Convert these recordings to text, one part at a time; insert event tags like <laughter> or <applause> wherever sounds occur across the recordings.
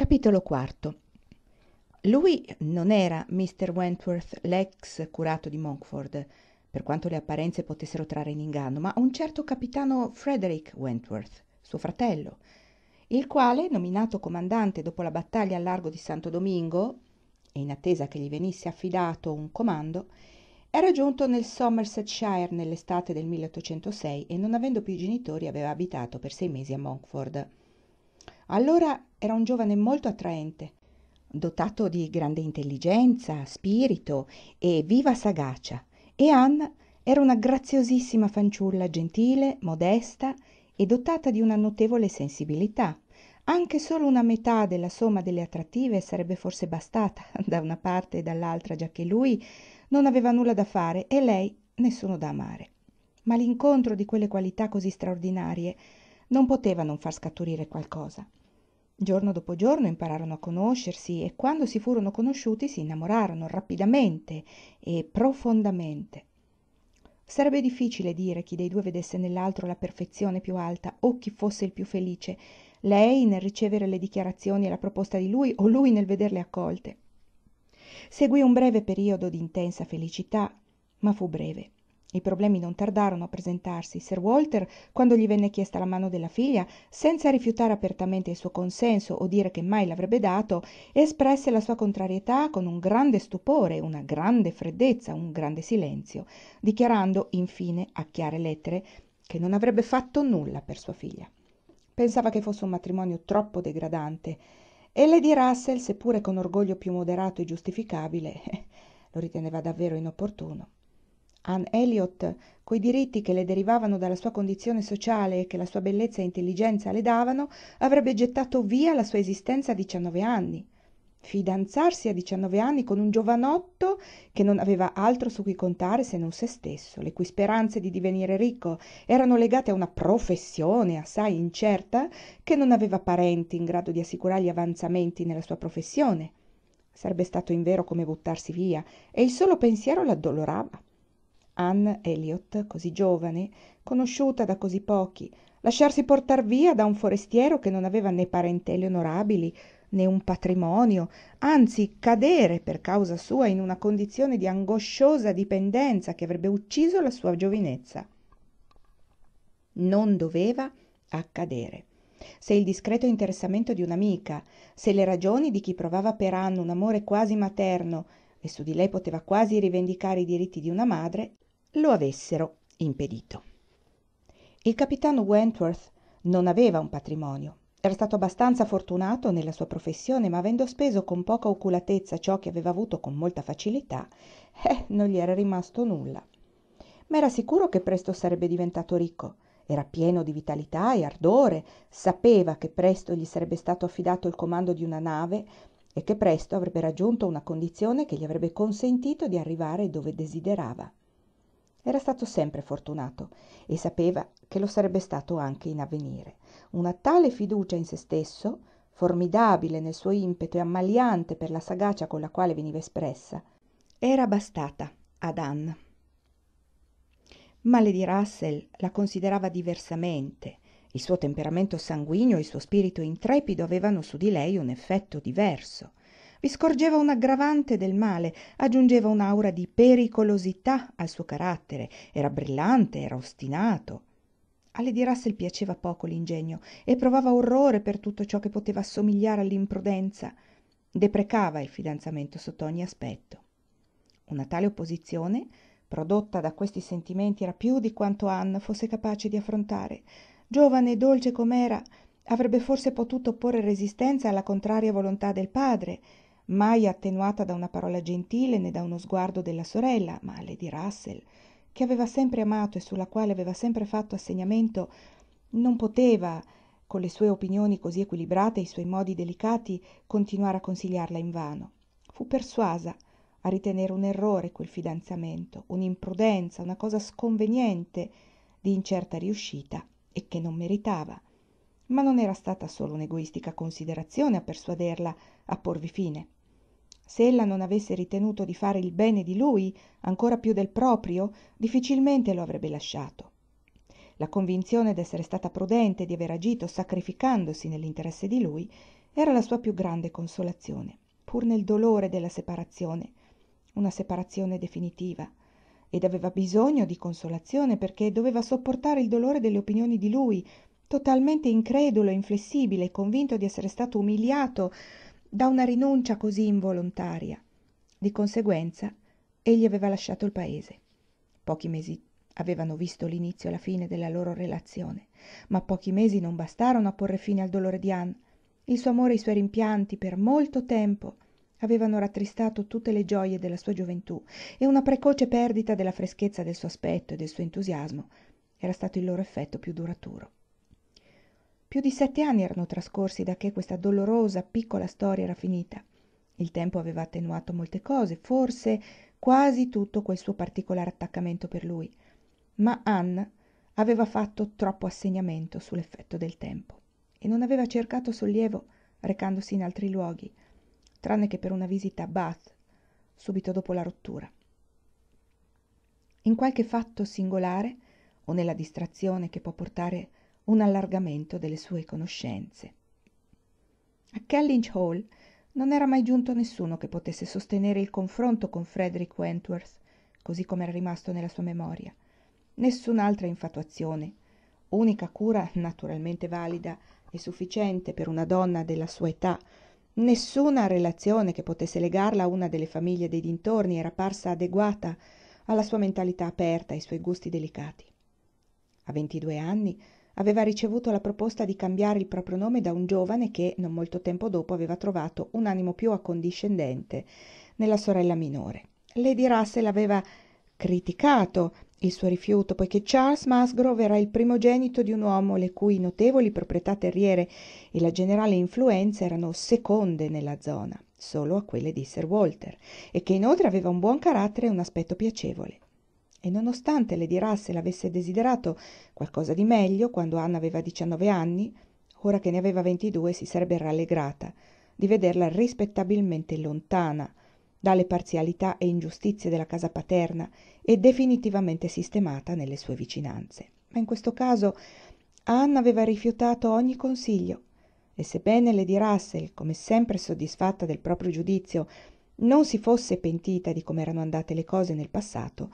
Capitolo lui lui non era mr wentworth l'ex curato di monkford per quanto le apparenze potessero trarre in inganno ma un certo capitano frederick wentworth suo fratello il quale nominato comandante dopo la battaglia al largo di santo domingo e in attesa che gli venisse affidato un comando era giunto nel somersetshire nell'estate del 1806 e non avendo più genitori aveva abitato per sei mesi a Monkford allora era un giovane molto attraente dotato di grande intelligenza spirito e viva sagacia e anna era una graziosissima fanciulla gentile modesta e dotata di una notevole sensibilità anche solo una metà della somma delle attrattive sarebbe forse bastata <laughs> da una parte e dall'altra giacché lui non aveva nulla da fare e lei nessuno da amare ma l'incontro di quelle qualità così straordinarie non poteva non far scaturire qualcosa Giorno dopo giorno impararono a conoscersi e quando si furono conosciuti si innamorarono rapidamente e profondamente. Sarebbe difficile dire chi dei due vedesse nell'altro la perfezione più alta o chi fosse il più felice, lei nel ricevere le dichiarazioni e la proposta di lui o lui nel vederle accolte. Seguì un breve periodo di intensa felicità, ma fu breve i problemi non tardarono a presentarsi sir walter quando gli venne chiesta la mano della figlia senza rifiutare apertamente il suo consenso o dire che mai l'avrebbe dato espresse la sua contrarietà con un grande stupore una grande freddezza un grande silenzio dichiarando infine a chiare lettere che non avrebbe fatto nulla per sua figlia pensava che fosse un matrimonio troppo degradante e lady russell seppure con orgoglio più moderato e giustificabile <laughs> lo riteneva davvero inopportuno Anne elliot coi diritti che le derivavano dalla sua condizione sociale e che la sua bellezza e intelligenza le davano avrebbe gettato via la sua esistenza a diciannove anni fidanzarsi a diciannove anni con un giovanotto che non aveva altro su cui contare se non se stesso le cui speranze di divenire ricco erano legate a una professione assai incerta che non aveva parenti in grado di assicurargli avanzamenti nella sua professione sarebbe stato invero come buttarsi via e il solo pensiero l'addolorava Anne elliot così giovane conosciuta da così pochi lasciarsi portar via da un forestiero che non aveva né parentele onorabili né un patrimonio anzi cadere per causa sua in una condizione di angosciosa dipendenza che avrebbe ucciso la sua giovinezza non doveva accadere se il discreto interessamento di un'amica se le ragioni di chi provava per ann un amore quasi materno e su di lei poteva quasi rivendicare i diritti di una madre lo avessero impedito il capitano wentworth non aveva un patrimonio era stato abbastanza fortunato nella sua professione ma avendo speso con poca oculatezza ciò che aveva avuto con molta facilità eh non gli era rimasto nulla ma era sicuro che presto sarebbe diventato ricco era pieno di vitalità e ardore sapeva che presto gli sarebbe stato affidato il comando di una nave e che presto avrebbe raggiunto una condizione che gli avrebbe consentito di arrivare dove desiderava era stato sempre fortunato e sapeva che lo sarebbe stato anche in avvenire una tale fiducia in se stesso formidabile nel suo impeto e ammaliante per la sagacia con la quale veniva espressa era bastata ad Anne. ma lady russell la considerava diversamente il suo temperamento sanguigno e il suo spirito intrepido avevano su di lei un effetto diverso vi scorgeva un aggravante del male aggiungeva un'aura di pericolosità al suo carattere era brillante era ostinato a lady russell piaceva poco l'ingegno e provava orrore per tutto ciò che poteva assomigliare all'imprudenza deprecava il fidanzamento sotto ogni aspetto una tale opposizione prodotta da questi sentimenti era più di quanto anna fosse capace di affrontare giovane e dolce com'era avrebbe forse potuto opporre resistenza alla contraria volontà del padre mai attenuata da una parola gentile né da uno sguardo della sorella, ma Lady Russell, che aveva sempre amato e sulla quale aveva sempre fatto assegnamento, non poteva, con le sue opinioni così equilibrate e i suoi modi delicati, continuare a consigliarla invano. Fu persuasa a ritenere un errore quel fidanzamento, un'imprudenza, una cosa sconveniente, di incerta riuscita e che non meritava. Ma non era stata solo un'egoistica considerazione a persuaderla a porvi fine se ella non avesse ritenuto di fare il bene di lui ancora più del proprio difficilmente lo avrebbe lasciato la convinzione d'essere stata prudente e di aver agito sacrificandosi nell'interesse di lui era la sua più grande consolazione pur nel dolore della separazione una separazione definitiva ed aveva bisogno di consolazione perché doveva sopportare il dolore delle opinioni di lui totalmente incredulo inflessibile convinto di essere stato umiliato da una rinuncia così involontaria di conseguenza egli aveva lasciato il paese pochi mesi avevano visto l'inizio e la fine della loro relazione ma pochi mesi non bastarono a porre fine al dolore di Anne. il suo amore e i suoi rimpianti per molto tempo avevano rattristato tutte le gioie della sua gioventù e una precoce perdita della freschezza del suo aspetto e del suo entusiasmo era stato il loro effetto più duraturo più di sette anni erano trascorsi da che questa dolorosa piccola storia era finita il tempo aveva attenuato molte cose forse quasi tutto quel suo particolare attaccamento per lui ma anna aveva fatto troppo assegnamento sull'effetto del tempo e non aveva cercato sollievo recandosi in altri luoghi tranne che per una visita a bath subito dopo la rottura in qualche fatto singolare o nella distrazione che può portare a un allargamento delle sue conoscenze a kellynch hall non era mai giunto nessuno che potesse sostenere il confronto con frederick wentworth così com'era rimasto nella sua memoria nessun'altra infatuazione unica cura naturalmente valida e sufficiente per una donna della sua età nessuna relazione che potesse legarla a una delle famiglie dei dintorni era parsa adeguata alla sua mentalità aperta ai suoi gusti delicati a 22 anni aveva ricevuto la proposta di cambiare il proprio nome da un giovane che non molto tempo dopo aveva trovato un animo più accondiscendente nella sorella minore lady russell aveva criticato il suo rifiuto poiché charles musgrove era il primogenito di un uomo le cui notevoli proprietà terriere e la generale influenza erano seconde nella zona solo a quelle di sir walter e che inoltre aveva un buon carattere e un aspetto piacevole e nonostante le dirasse l'avesse desiderato qualcosa di meglio quando anna aveva diciannove anni ora che ne aveva ventidue si sarebbe rallegrata di vederla rispettabilmente lontana dalle parzialità e ingiustizie della casa paterna e definitivamente sistemata nelle sue vicinanze ma in questo caso anna aveva rifiutato ogni consiglio e sebbene lady russell come sempre soddisfatta del proprio giudizio non si fosse pentita di come erano andate le cose nel passato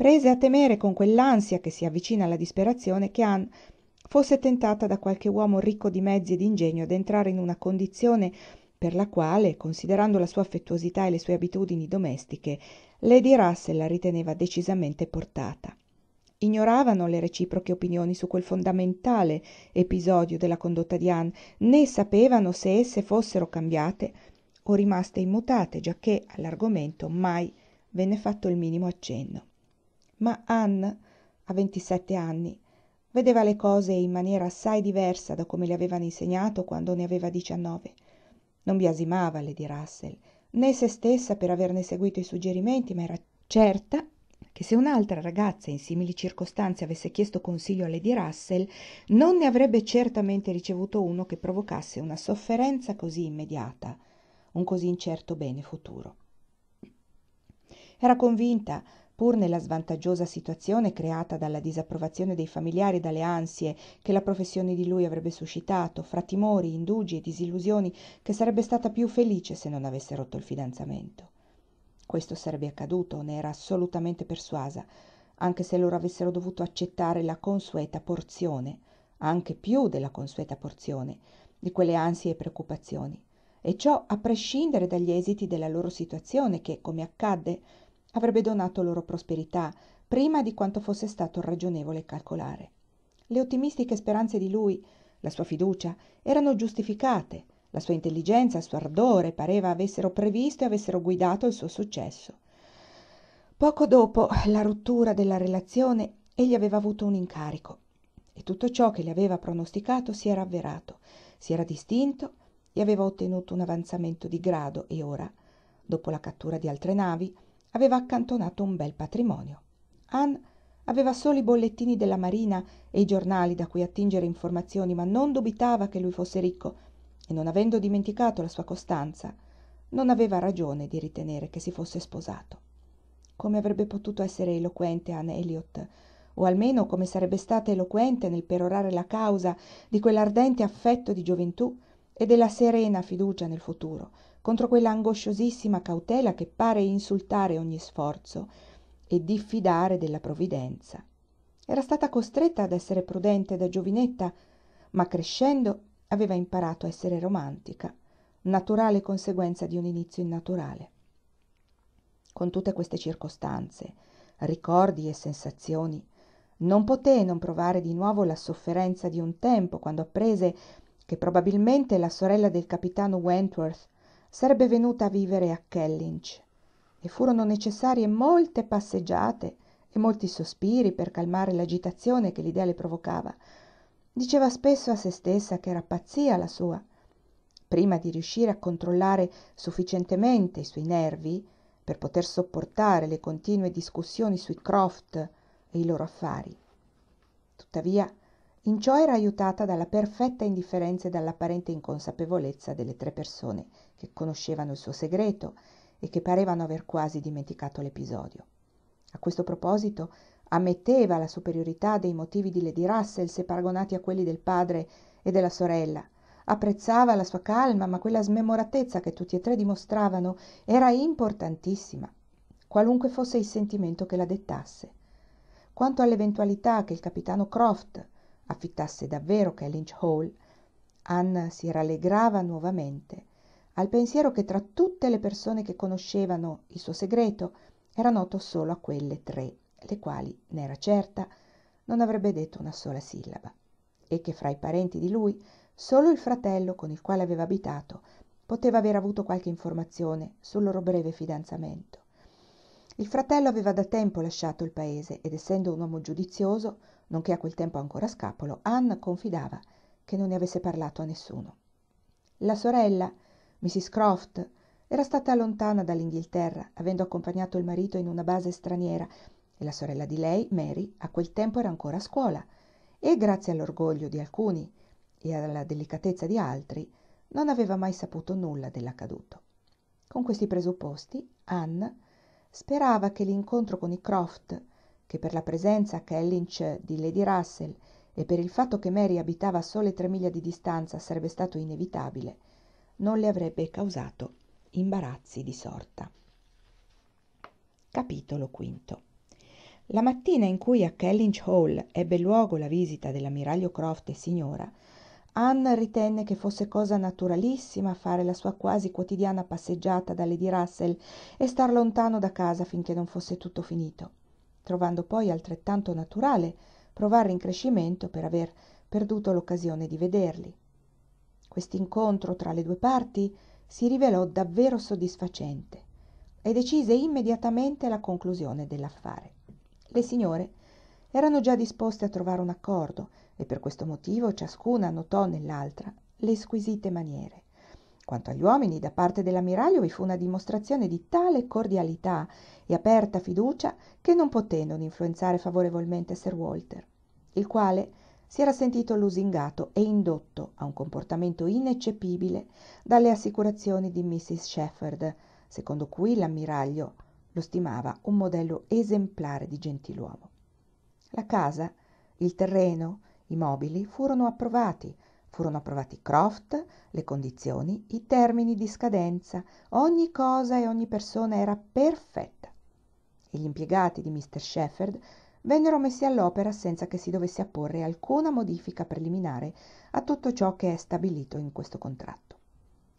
prese a temere con quell'ansia che si avvicina alla disperazione che Anne fosse tentata da qualche uomo ricco di mezzi e d'ingegno entrare in una condizione per la quale considerando la sua affettuosità e le sue abitudini domestiche lady russell la riteneva decisamente portata ignoravano le reciproche opinioni su quel fondamentale episodio della condotta di Anne, né sapevano se esse fossero cambiate o rimaste immutate giacché all'argomento mai venne fatto il minimo accenno ma Anne, a 27 anni vedeva le cose in maniera assai diversa da come le avevano insegnato quando ne aveva 19. non biasimava lady russell né se stessa per averne seguito i suggerimenti ma era certa che se un'altra ragazza in simili circostanze avesse chiesto consiglio a lady russell non ne avrebbe certamente ricevuto uno che provocasse una sofferenza così immediata un così incerto bene futuro era convinta pur nella svantaggiosa situazione creata dalla disapprovazione dei familiari e dalle ansie che la professione di lui avrebbe suscitato, fra timori, indugi e disillusioni che sarebbe stata più felice se non avesse rotto il fidanzamento. Questo sarebbe accaduto, ne era assolutamente persuasa, anche se loro avessero dovuto accettare la consueta porzione, anche più della consueta porzione, di quelle ansie e preoccupazioni e ciò a prescindere dagli esiti della loro situazione che, come accadde, avrebbe donato loro prosperità prima di quanto fosse stato ragionevole calcolare. Le ottimistiche speranze di lui, la sua fiducia, erano giustificate, la sua intelligenza, il suo ardore pareva avessero previsto e avessero guidato il suo successo. Poco dopo la rottura della relazione, egli aveva avuto un incarico e tutto ciò che le aveva pronosticato si era avverato, si era distinto e aveva ottenuto un avanzamento di grado e ora, dopo la cattura di altre navi, aveva accantonato un bel patrimonio. Anne aveva solo i bollettini della marina e i giornali da cui attingere informazioni, ma non dubitava che lui fosse ricco e non avendo dimenticato la sua costanza, non aveva ragione di ritenere che si fosse sposato. Come avrebbe potuto essere eloquente Anne Elliot, o almeno come sarebbe stata eloquente nel perorare la causa di quell'ardente affetto di gioventù e della serena fiducia nel futuro, contro quella angosciosissima cautela che pare insultare ogni sforzo e diffidare della provvidenza. Era stata costretta ad essere prudente da giovinetta, ma crescendo aveva imparato a essere romantica, naturale conseguenza di un inizio innaturale. Con tutte queste circostanze, ricordi e sensazioni, non poté non provare di nuovo la sofferenza di un tempo quando apprese che probabilmente la sorella del capitano Wentworth sarebbe venuta a vivere a kellynch e furono necessarie molte passeggiate e molti sospiri per calmare l'agitazione che l'idea le provocava diceva spesso a se stessa che era pazzia la sua prima di riuscire a controllare sufficientemente i suoi nervi per poter sopportare le continue discussioni sui croft e i loro affari tuttavia in ciò era aiutata dalla perfetta indifferenza e dall'apparente inconsapevolezza delle tre persone che conoscevano il suo segreto e che parevano aver quasi dimenticato l'episodio. A questo proposito ammetteva la superiorità dei motivi di Lady Russell se paragonati a quelli del padre e della sorella. Apprezzava la sua calma, ma quella smemoratezza che tutti e tre dimostravano era importantissima, qualunque fosse il sentimento che la dettasse. Quanto all'eventualità che il capitano Croft affittasse davvero Kellynch Hall, Anna si rallegrava nuovamente al pensiero che tra tutte le persone che conoscevano il suo segreto era noto solo a quelle tre, le quali, ne era certa, non avrebbe detto una sola sillaba, e che fra i parenti di lui solo il fratello con il quale aveva abitato poteva aver avuto qualche informazione sul loro breve fidanzamento. Il fratello aveva da tempo lasciato il paese ed essendo un uomo giudizioso, nonché a quel tempo ancora scapolo, Anna confidava che non ne avesse parlato a nessuno. La sorella, mrs croft era stata lontana dall'inghilterra avendo accompagnato il marito in una base straniera e la sorella di lei mary a quel tempo era ancora a scuola e grazie all'orgoglio di alcuni e alla delicatezza di altri non aveva mai saputo nulla dell'accaduto con questi presupposti Anne sperava che l'incontro con i croft che per la presenza a kellynch di lady russell e per il fatto che mary abitava a sole tre miglia di distanza sarebbe stato inevitabile non le avrebbe causato imbarazzi di sorta. Capitolo V La mattina in cui a Kellynch Hall ebbe luogo la visita dell'ammiraglio Croft e signora, Anne ritenne che fosse cosa naturalissima fare la sua quasi quotidiana passeggiata da Lady Russell e star lontano da casa finché non fosse tutto finito, trovando poi altrettanto naturale provare rincrescimento per aver perduto l'occasione di vederli. Quest'incontro tra le due parti si rivelò davvero soddisfacente e decise immediatamente la conclusione dell'affare. Le signore erano già disposte a trovare un accordo e per questo motivo ciascuna notò nell'altra le squisite maniere. Quanto agli uomini, da parte dell'ammiraglio vi fu una dimostrazione di tale cordialità e aperta fiducia che non poté non influenzare favorevolmente Sir Walter, il quale si era sentito lusingato e indotto a un comportamento ineccepibile dalle assicurazioni di mrs shepherd secondo cui l'ammiraglio lo stimava un modello esemplare di gentiluomo la casa il terreno i mobili furono approvati furono approvati croft le condizioni i termini di scadenza ogni cosa e ogni persona era perfetta e gli impiegati di mr shepherd vennero messi all'opera senza che si dovesse apporre alcuna modifica preliminare a tutto ciò che è stabilito in questo contratto.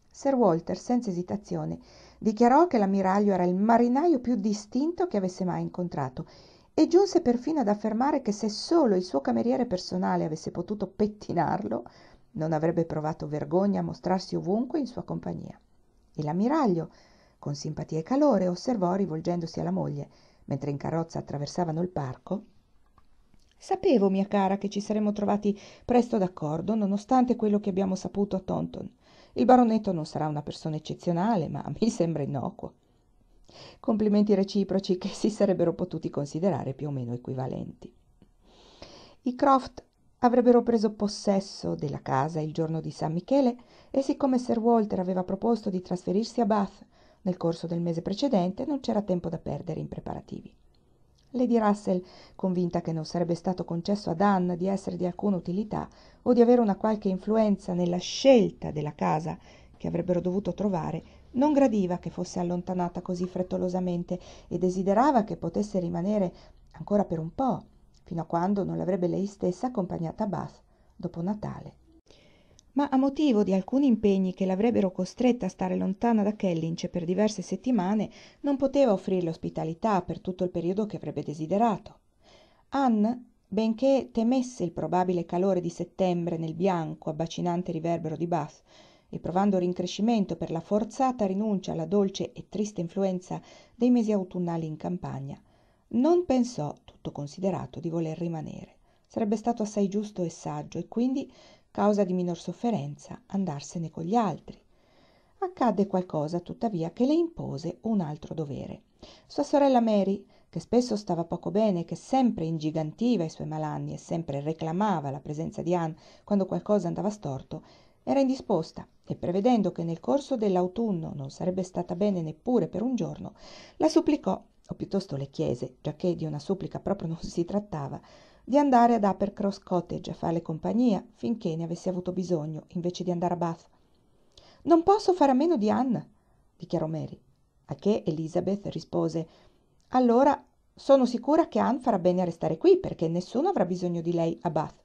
Sir Walter, senza esitazione, dichiarò che l'ammiraglio era il marinaio più distinto che avesse mai incontrato e giunse perfino ad affermare che se solo il suo cameriere personale avesse potuto pettinarlo, non avrebbe provato vergogna a mostrarsi ovunque in sua compagnia. E l'ammiraglio, con simpatia e calore, osservò rivolgendosi alla moglie mentre in carrozza attraversavano il parco, Sapevo, mia cara, che ci saremmo trovati presto d'accordo, nonostante quello che abbiamo saputo a Taunton. Il baronetto non sarà una persona eccezionale, ma mi sembra innocuo. Complimenti reciproci che si sarebbero potuti considerare più o meno equivalenti. I Croft avrebbero preso possesso della casa il giorno di San Michele e siccome Sir Walter aveva proposto di trasferirsi a Bath nel corso del mese precedente non c'era tempo da perdere in preparativi. Lady Russell, convinta che non sarebbe stato concesso ad Anna di essere di alcuna utilità o di avere una qualche influenza nella scelta della casa che avrebbero dovuto trovare, non gradiva che fosse allontanata così frettolosamente e desiderava che potesse rimanere ancora per un po', fino a quando non l'avrebbe lei stessa accompagnata a Bath dopo Natale ma a motivo di alcuni impegni che l'avrebbero costretta a stare lontana da kellynch per diverse settimane non poteva offrirle ospitalità per tutto il periodo che avrebbe desiderato Anne, benché temesse il probabile calore di settembre nel bianco abbacinante riverbero di bath e provando rincrescimento per la forzata rinuncia alla dolce e triste influenza dei mesi autunnali in campagna non pensò tutto considerato di voler rimanere sarebbe stato assai giusto e saggio e quindi causa di minor sofferenza, andarsene con gli altri. Accadde qualcosa, tuttavia, che le impose un altro dovere. Sua sorella Mary, che spesso stava poco bene, che sempre ingigantiva i suoi malanni e sempre reclamava la presenza di Anne quando qualcosa andava storto, era indisposta e prevedendo che nel corso dell'autunno non sarebbe stata bene neppure per un giorno, la supplicò, o piuttosto le chiese, giacché di una supplica proprio non si trattava, di andare ad Uppercross Cottage a farle compagnia finché ne avesse avuto bisogno, invece di andare a Bath. Non posso fare a meno di Anne, dichiarò Mary, a che Elizabeth rispose Allora sono sicura che Anne farà bene a restare qui perché nessuno avrà bisogno di lei a Bath.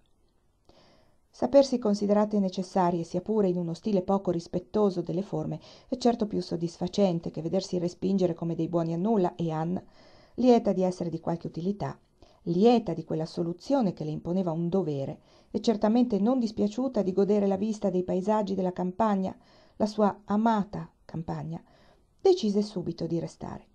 Sapersi considerate necessarie, sia pure in uno stile poco rispettoso delle forme, è certo più soddisfacente che vedersi respingere come dei buoni a nulla e Anne, lieta di essere di qualche utilità, lieta di quella soluzione che le imponeva un dovere e certamente non dispiaciuta di godere la vista dei paesaggi della campagna la sua amata campagna decise subito di restare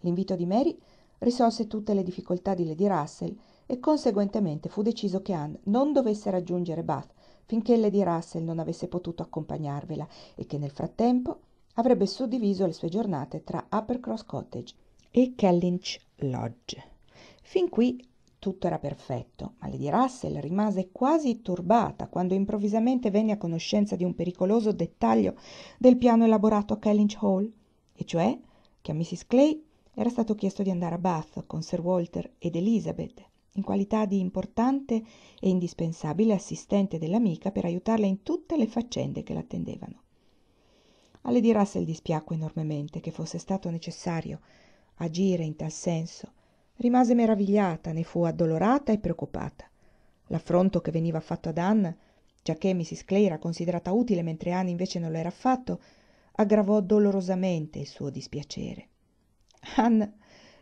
l'invito di mary risolse tutte le difficoltà di lady russell e conseguentemente fu deciso che Anne non dovesse raggiungere bath finché lady russell non avesse potuto accompagnarvela e che nel frattempo avrebbe suddiviso le sue giornate tra uppercross cottage e kellynch lodge fin qui tutto era perfetto ma lady russell rimase quasi turbata quando improvvisamente venne a conoscenza di un pericoloso dettaglio del piano elaborato a kellynch hall e cioè che a mrs clay era stato chiesto di andare a bath con sir walter ed elizabeth in qualità di importante e indispensabile assistente dell'amica per aiutarla in tutte le faccende che l'attendevano a lady russell dispiacque enormemente che fosse stato necessario agire in tal senso rimase meravigliata ne fu addolorata e preoccupata l'affronto che veniva fatto ad anna giacché mrs clay era considerata utile mentre anny invece non lo era affatto aggravò dolorosamente il suo dispiacere anna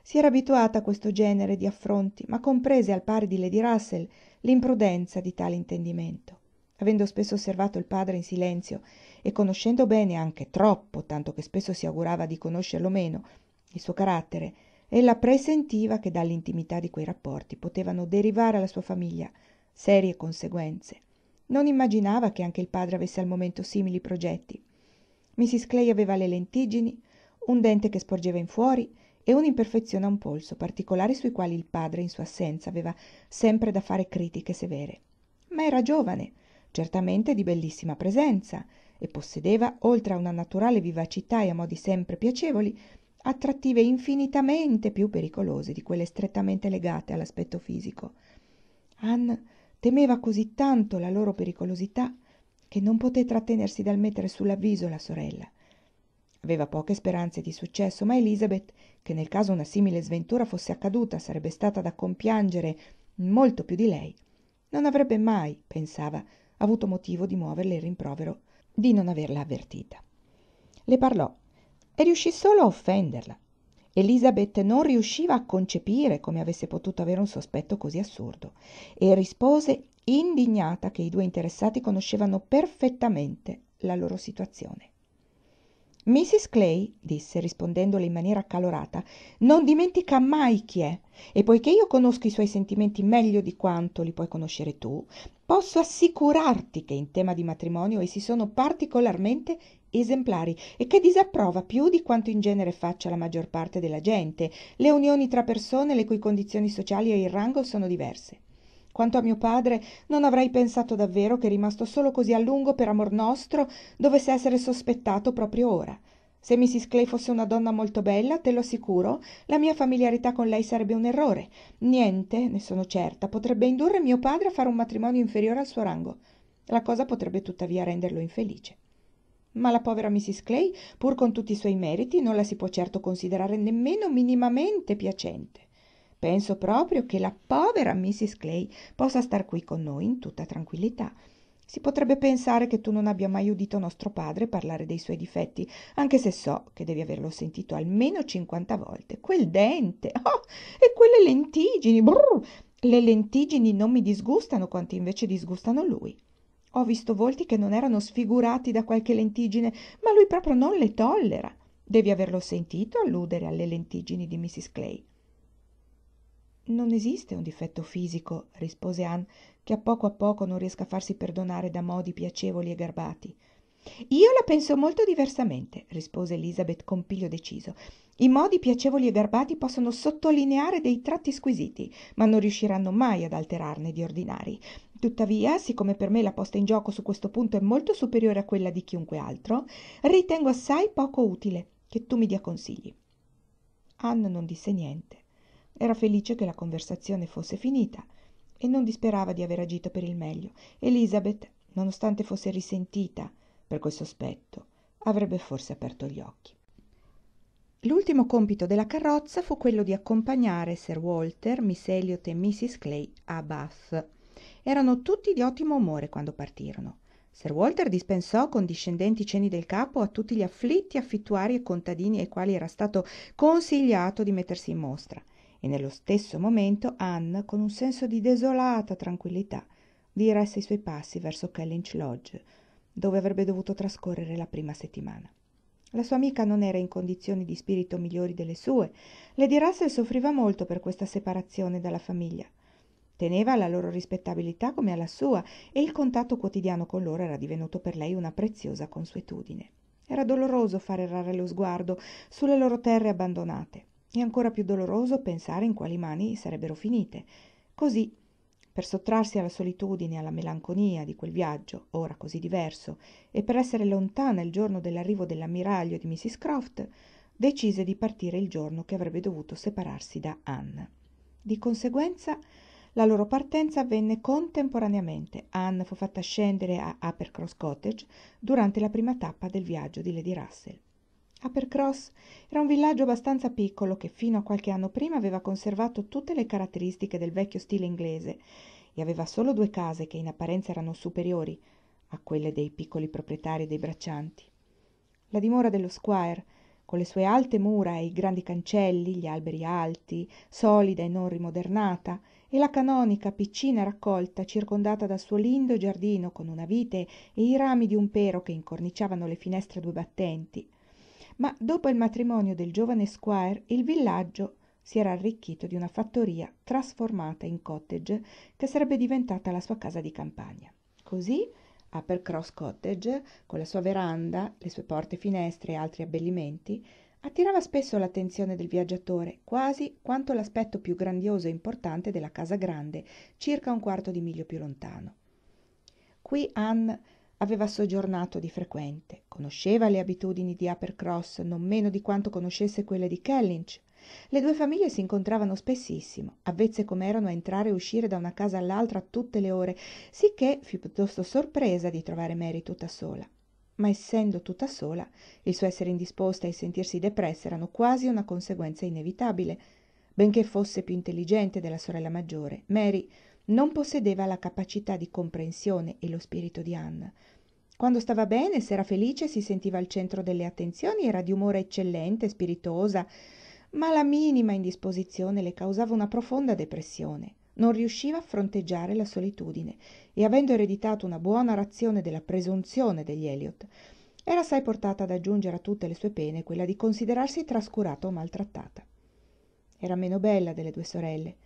si era abituata a questo genere di affronti ma comprese al pari di lady russell l'imprudenza di tale intendimento avendo spesso osservato il padre in silenzio e conoscendo bene anche troppo tanto che spesso si augurava di conoscerlo meno il suo carattere ella presentiva che dall'intimità di quei rapporti potevano derivare alla sua famiglia serie conseguenze non immaginava che anche il padre avesse al momento simili progetti mrs clay aveva le lentiggini un dente che sporgeva in fuori e un'imperfezione a un polso particolari sui quali il padre in sua assenza aveva sempre da fare critiche severe ma era giovane certamente di bellissima presenza e possedeva oltre a una naturale vivacità e a modi sempre piacevoli attrattive infinitamente più pericolose di quelle strettamente legate all'aspetto fisico. Anne temeva così tanto la loro pericolosità che non poté trattenersi dal mettere sull'avviso la sorella. Aveva poche speranze di successo, ma Elizabeth, che nel caso una simile sventura fosse accaduta sarebbe stata da compiangere molto più di lei, non avrebbe mai, pensava, avuto motivo di muoverle il rimprovero di non averla avvertita. Le parlò e riuscí solo a offenderla elisabeth non riusciva a concepire come avesse potuto avere un sospetto così assurdo e rispose indignata che i due interessati conoscevano perfettamente la loro situazione mrs clay disse rispondendole in maniera accalorata non dimentica mai chi è e poiché io conosco i suoi sentimenti meglio di quanto li puoi conoscere tu posso assicurarti che in tema di matrimonio essi sono particolarmente esemplari e che disapprova più di quanto in genere faccia la maggior parte della gente le unioni tra persone le cui condizioni sociali e il rango sono diverse quanto a mio padre non avrei pensato davvero che rimasto solo così a lungo per amor nostro dovesse essere sospettato proprio ora se mrs clay fosse una donna molto bella te lo assicuro la mia familiarità con lei sarebbe un errore niente ne sono certa potrebbe indurre mio padre a fare un matrimonio inferiore al suo rango la cosa potrebbe tuttavia renderlo infelice ma la povera mrs clay pur con tutti i suoi meriti non la si può certo considerare nemmeno minimamente piacente penso proprio che la povera mrs clay possa star qui con noi in tutta tranquillità si potrebbe pensare che tu non abbia mai udito nostro padre parlare dei suoi difetti, anche se so che devi averlo sentito almeno 50 volte. Quel dente, oh, e quelle lentigini! brrr, le lentigini non mi disgustano quanto invece disgustano lui ho visto volti che non erano sfigurati da qualche lentigine, ma lui proprio non le tollera devi averlo sentito alludere alle lentiggini di mrs clay non esiste un difetto fisico rispose ann che a poco a poco non riesca a farsi perdonare da modi piacevoli e garbati io la penso molto diversamente rispose Elizabeth con piglio deciso i modi piacevoli e garbati possono sottolineare dei tratti squisiti ma non riusciranno mai ad alterarne di ordinari Tuttavia, siccome per me la posta in gioco su questo punto è molto superiore a quella di chiunque altro, ritengo assai poco utile che tu mi dia consigli. Anna non disse niente. Era felice che la conversazione fosse finita e non disperava di aver agito per il meglio. Elizabeth, nonostante fosse risentita per quel sospetto, avrebbe forse aperto gli occhi. L'ultimo compito della carrozza fu quello di accompagnare Sir Walter, Miss Elliot e Mrs. Clay a Bath erano tutti di ottimo umore quando partirono sir walter dispensò condiscendenti cenni del capo a tutti gli afflitti affittuari e contadini ai quali era stato consigliato di mettersi in mostra e nello stesso momento Anne, con un senso di desolata tranquillità diresse i suoi passi verso kellynch lodge dove avrebbe dovuto trascorrere la prima settimana la sua amica non era in condizioni di spirito migliori delle sue lady russell soffriva molto per questa separazione dalla famiglia Teneva alla loro rispettabilità come alla sua e il contatto quotidiano con loro era divenuto per lei una preziosa consuetudine. Era doloroso far errare lo sguardo sulle loro terre abbandonate e ancora più doloroso pensare in quali mani sarebbero finite. Così, per sottrarsi alla solitudine e alla melanconia di quel viaggio, ora così diverso, e per essere lontana il giorno dell'arrivo dell'ammiraglio di Mrs. Croft, decise di partire il giorno che avrebbe dovuto separarsi da Anne. Di conseguenza, la loro partenza avvenne contemporaneamente. Anne fu fatta scendere a Uppercross Cottage durante la prima tappa del viaggio di Lady Russell. Uppercross era un villaggio abbastanza piccolo che fino a qualche anno prima aveva conservato tutte le caratteristiche del vecchio stile inglese e aveva solo due case che in apparenza erano superiori a quelle dei piccoli proprietari e dei braccianti. La dimora dello squire, con le sue alte mura e i grandi cancelli, gli alberi alti, solida e non rimodernata, e la canonica piccina raccolta circondata dal suo lindo giardino con una vite e i rami di un pero che incorniciavano le finestre a due battenti. ma dopo il matrimonio del giovane squire il villaggio si era arricchito di una fattoria trasformata in cottage che sarebbe diventata la sua casa di campagna così Uppercross Cottage, con la sua veranda, le sue porte e finestre e altri abbellimenti, attirava spesso l'attenzione del viaggiatore quasi quanto l'aspetto più grandioso e importante della casa grande circa un quarto di miglio più lontano qui Anne aveva soggiornato di frequente conosceva le abitudini di Upper Cross non meno di quanto conoscesse quelle di kellynch le due famiglie si incontravano spessissimo avvezze com'erano a entrare e uscire da una casa all'altra a tutte le ore sicché fu piuttosto sorpresa di trovare mary tutta sola ma essendo tutta sola, il suo essere indisposta e il sentirsi depressa erano quasi una conseguenza inevitabile. Benché fosse più intelligente della sorella maggiore, Mary non possedeva la capacità di comprensione e lo spirito di Anna. Quando stava bene, se era felice, si sentiva al centro delle attenzioni, era di umore eccellente, spiritosa, ma la minima indisposizione le causava una profonda depressione non riusciva a fronteggiare la solitudine e avendo ereditato una buona razione della presunzione degli Elliot, era assai portata ad aggiungere a tutte le sue pene quella di considerarsi trascurata o maltrattata. Era meno bella delle due sorelle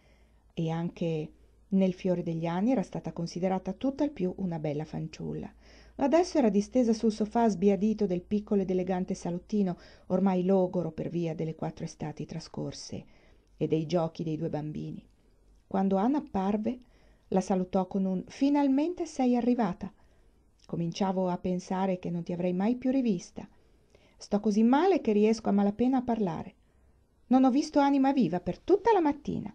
e anche nel fiore degli anni era stata considerata tutt'al più una bella fanciulla. Adesso era distesa sul sofà sbiadito del piccolo ed elegante salottino, ormai logoro per via delle quattro estati trascorse e dei giochi dei due bambini quando anna apparve la salutò con un finalmente sei arrivata cominciavo a pensare che non ti avrei mai più rivista sto così male che riesco a malapena a parlare non ho visto anima viva per tutta la mattina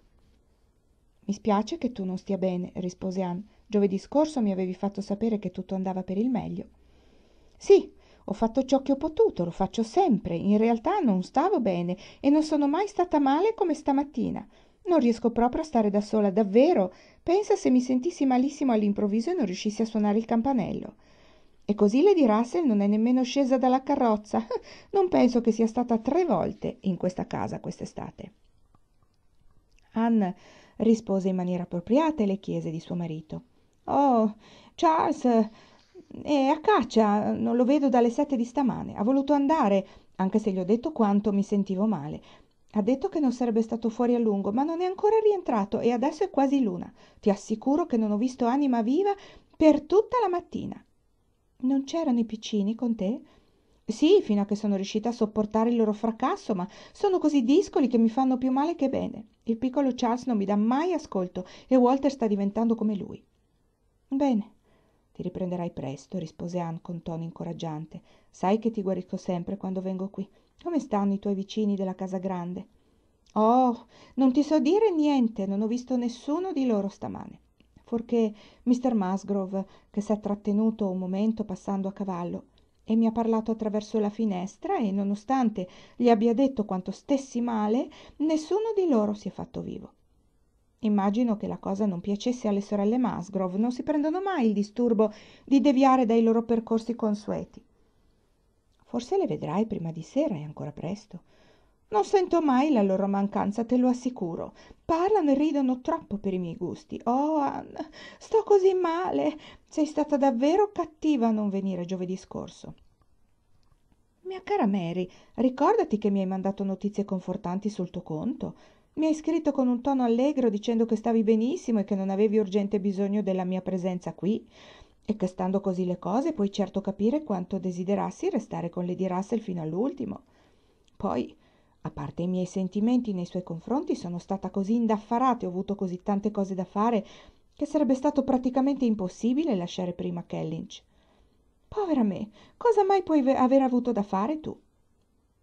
i spiace che tu non stia bene rispose ann giovedì scorso mi avevi fatto sapere che tutto andava per il meglio sì ho fatto ciò che ho potuto lo faccio sempre in realtà non stavo bene e non sono mai stata male come stamattina non riesco proprio a stare da sola davvero pensa se mi sentissi malissimo all'improvviso e non riuscissi a suonare il campanello e così lady russell non è nemmeno scesa dalla carrozza <laughs> non penso che sia stata tre volte in questa casa quest'estate anne rispose in maniera appropriata e le chiese di suo marito oh charles è a caccia non lo vedo dalle sette di stamane ha voluto andare anche se gli ho detto quanto mi sentivo male ha detto che non sarebbe stato fuori a lungo ma non è ancora rientrato e adesso è quasi l'una ti assicuro che non ho visto anima viva per tutta la mattina non c'erano i piccini con te sì fino a che sono riuscita a sopportare il loro fracasso ma sono così discoli che mi fanno più male che bene il piccolo charles non mi dà mai ascolto e walter sta diventando come lui bene ti riprenderai presto rispose ann con tono incoraggiante sai che ti guarisco sempre quando vengo qui come stanno i tuoi vicini della casa grande oh non ti so dire niente non ho visto nessuno di loro stamane forché Mr. musgrove che si è trattenuto un momento passando a cavallo e mi ha parlato attraverso la finestra e nonostante gli abbia detto quanto stessi male nessuno di loro si è fatto vivo Immagino che la cosa non piacesse alle sorelle Musgrove, non si prendono mai il disturbo di deviare dai loro percorsi consueti forse le vedrai prima di sera, è ancora presto. Non sento mai la loro mancanza, te lo assicuro. Parlano e ridono troppo per i miei gusti. Oh, Anne, sto così male. Sei stata davvero cattiva a non venire giovedì scorso. Mia cara Mary, ricordati che mi hai mandato notizie confortanti sul tuo conto. Mi hai scritto con un tono allegro dicendo che stavi benissimo e che non avevi urgente bisogno della mia presenza qui. E che stando così le cose puoi certo capire quanto desiderassi restare con Lady Russell fino all'ultimo. Poi, a parte i miei sentimenti nei suoi confronti, sono stata così indaffarata e ho avuto così tante cose da fare che sarebbe stato praticamente impossibile lasciare prima Kellynch. Povera me, cosa mai puoi aver avuto da fare tu?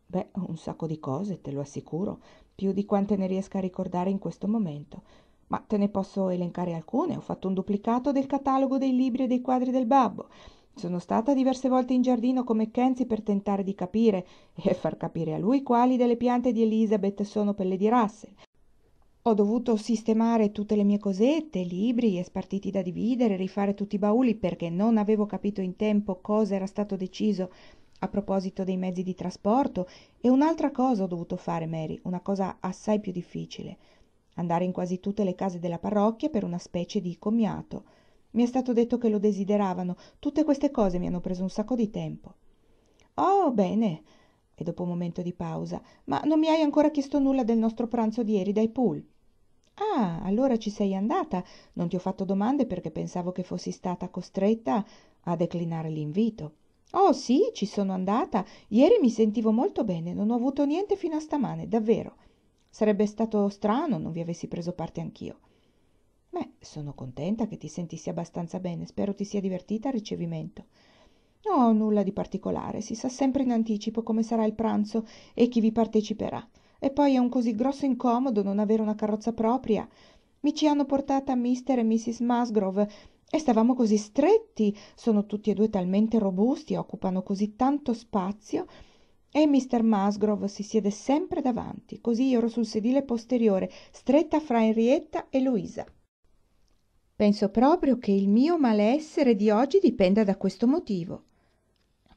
Beh, un sacco di cose, te lo assicuro, più di quante ne riesca a ricordare in questo momento. Ma te ne posso elencare alcune. Ho fatto un duplicato del catalogo dei libri e dei quadri del babbo. Sono stata diverse volte in giardino con Kenzie per tentare di capire <laughs> e far capire a lui quali delle piante di Elizabeth sono pelle di Russell. Ho dovuto sistemare tutte le mie cosette, libri e spartiti da dividere, rifare tutti i bauli perché non avevo capito in tempo cosa era stato deciso a proposito dei mezzi di trasporto e un'altra cosa ho dovuto fare, Mary, una cosa assai più difficile andare in quasi tutte le case della parrocchia per una specie di commiato mi è stato detto che lo desideravano tutte queste cose mi hanno preso un sacco di tempo oh bene e dopo un momento di pausa ma non mi hai ancora chiesto nulla del nostro pranzo di ieri dai pool ah allora ci sei andata non ti ho fatto domande perché pensavo che fossi stata costretta a declinare l'invito oh sì ci sono andata ieri mi sentivo molto bene non ho avuto niente fino a stamane davvero Sarebbe stato strano non vi avessi preso parte anch'io. Beh, sono contenta che ti sentissi abbastanza bene, spero ti sia divertita al ricevimento. No, nulla di particolare, si sa sempre in anticipo come sarà il pranzo e chi vi parteciperà. E poi è un così grosso incomodo non avere una carrozza propria. Mi ci hanno portata Mr. e Mrs. Musgrove e stavamo così stretti, sono tutti e due talmente robusti occupano così tanto spazio e mr Musgrove si siede sempre davanti così io ero sul sedile posteriore stretta fra henrietta e luisa penso proprio che il mio malessere di oggi dipenda da questo motivo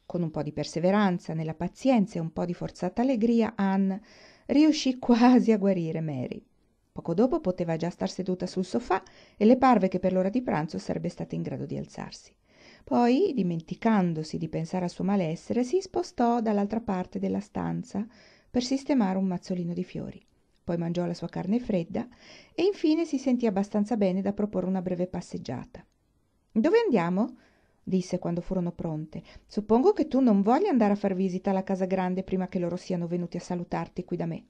con un po di perseveranza nella pazienza e un po di forzata allegria ann riuscì quasi a guarire mary poco dopo poteva già star seduta sul sofà e le parve che per l'ora di pranzo sarebbe stata in grado di alzarsi poi dimenticandosi di pensare al suo malessere si spostò dall'altra parte della stanza per sistemare un mazzolino di fiori poi mangiò la sua carne fredda e infine si sentì abbastanza bene da proporre una breve passeggiata dove andiamo disse quando furono pronte suppongo che tu non voglia andare a far visita alla casa grande prima che loro siano venuti a salutarti qui da me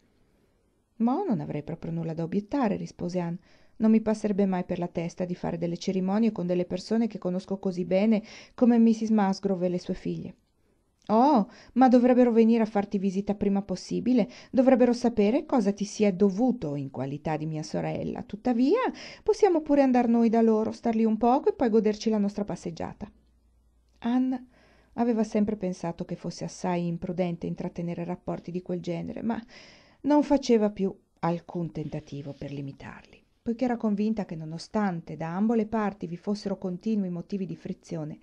ma non avrei proprio nulla da obiettare rispose Anne non mi passerebbe mai per la testa di fare delle cerimonie con delle persone che conosco così bene come mrs musgrove e le sue figlie oh ma dovrebbero venire a farti visita prima possibile dovrebbero sapere cosa ti sia dovuto in qualità di mia sorella tuttavia possiamo pure andar noi da loro star lí un poco e poi goderci la nostra passeggiata Anne aveva sempre pensato che fosse assai imprudente intrattenere rapporti di quel genere ma non faceva più alcun tentativo per limitarli poiché era convinta che nonostante da ambo le parti vi fossero continui motivi di frizione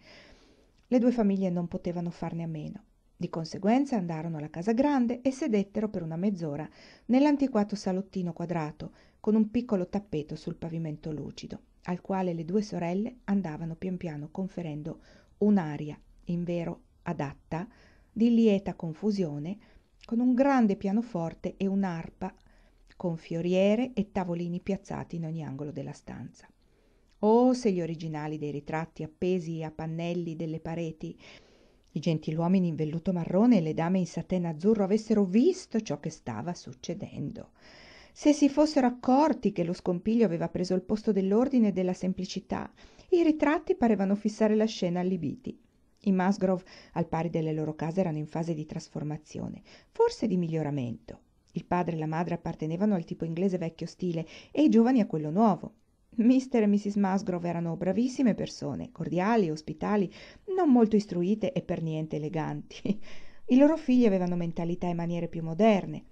le due famiglie non potevano farne a meno di conseguenza andarono alla casa grande e sedettero per una mezz'ora nell'antiquato salottino quadrato con un piccolo tappeto sul pavimento lucido al quale le due sorelle andavano pian piano conferendo un'aria invero adatta di lieta confusione con un grande pianoforte e un'arpa con fioriere e tavolini piazzati in ogni angolo della stanza. Oh, se gli originali dei ritratti appesi a pannelli delle pareti, i gentiluomini in velluto marrone e le dame in satena azzurro avessero visto ciò che stava succedendo. Se si fossero accorti che lo scompiglio aveva preso il posto dell'ordine e della semplicità, i ritratti parevano fissare la scena allibiti. I Musgrove, al pari delle loro case, erano in fase di trasformazione, forse di miglioramento il padre e la madre appartenevano al tipo inglese vecchio stile e i giovani a quello nuovo mr e mrs musgrove erano bravissime persone cordiali ospitali non molto istruite e per niente eleganti i loro figli avevano mentalità e maniere più moderne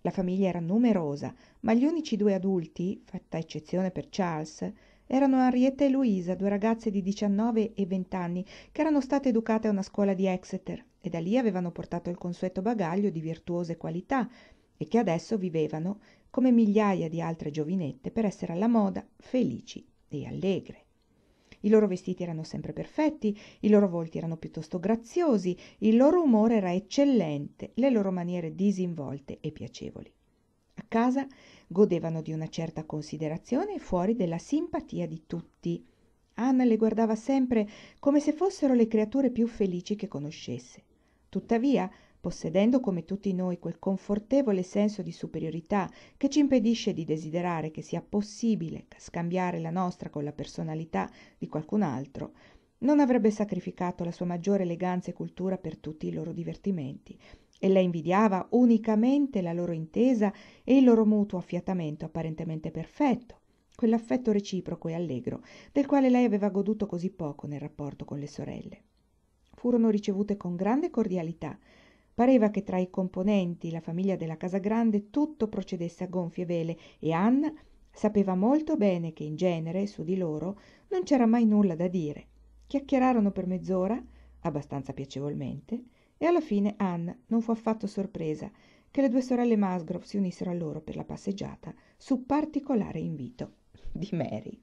la famiglia era numerosa ma gli unici due adulti fatta eccezione per charles erano henrietta e luisa due ragazze di diciannove e vent'anni erano state educate a una scuola di exeter e da lì avevano portato il consueto bagaglio di virtuose qualità e che adesso vivevano come migliaia di altre giovinette per essere alla moda felici e allegre. I loro vestiti erano sempre perfetti, i loro volti erano piuttosto graziosi, il loro umore era eccellente, le loro maniere disinvolte e piacevoli. A casa godevano di una certa considerazione e fuori della simpatia di tutti. Anna le guardava sempre come se fossero le creature più felici che conoscesse. Tuttavia, possedendo come tutti noi quel confortevole senso di superiorità che ci impedisce di desiderare che sia possibile scambiare la nostra con la personalità di qualcun altro non avrebbe sacrificato la sua maggiore eleganza e cultura per tutti i loro divertimenti e ella invidiava unicamente la loro intesa e il loro mutuo affiatamento apparentemente perfetto quell'affetto reciproco e allegro del quale lei aveva goduto così poco nel rapporto con le sorelle furono ricevute con grande cordialità pareva che tra i componenti la famiglia della casa grande tutto procedesse a gonfie vele e anna sapeva molto bene che in genere su di loro non c'era mai nulla da dire chiacchierarono per mezz'ora abbastanza piacevolmente e alla fine anna non fu affatto sorpresa che le due sorelle masgrove si unissero a loro per la passeggiata su particolare invito di mary